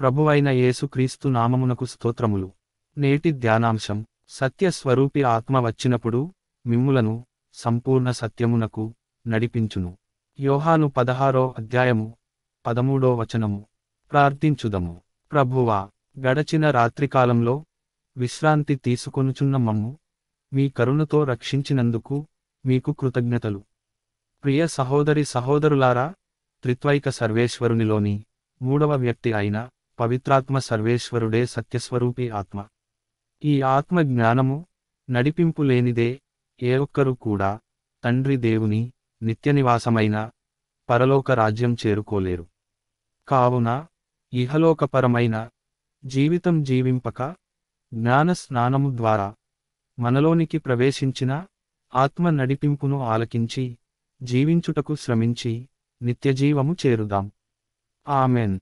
ప్రభువైన యేసుక్రీస్తు నామమునకు స్తోత్రములు నేటి ధ్యానాంశం సత్య స్వరూపి ఆత్మ వచ్చినప్పుడు మిమ్ములను సంపూర్ణ సత్యమునకు నడిపించును యోహాను పదహారో అధ్యాయము పదమూడో వచనము ప్రార్థించుదము ప్రభువా గడచిన రాత్రికాలంలో విశ్రాంతి తీసుకొనుచున్న మమ్ము మీ కరుణతో రక్షించినందుకు మీకు కృతజ్ఞతలు ప్రియ సహోదరి సహోదరులారా త్రిత్వైక సర్వేశ్వరునిలోని మూడవ వ్యక్తి అయిన పవిత్రాత్మ సర్వేశ్వరుడే సత్యస్వరూపి ఆత్మ ఈ ఆత్మ జ్ఞానము నడిపింపు లేనిదే ఏ ఒక్కరూ కూడా తండ్రి దేవుని నిత్యనివాసమైన పరలోక రాజ్యం చేరుకోలేరు కావున ఇహలోకపరమైన జీవితం జీవింపక జ్ఞాన స్నానము ద్వారా మనలోనికి ప్రవేశించిన ఆత్మ నడిపింపును ఆలకించి జీవించుటకు శ్రమించి నిత్యజీవము చేరుదాం ఆమెన్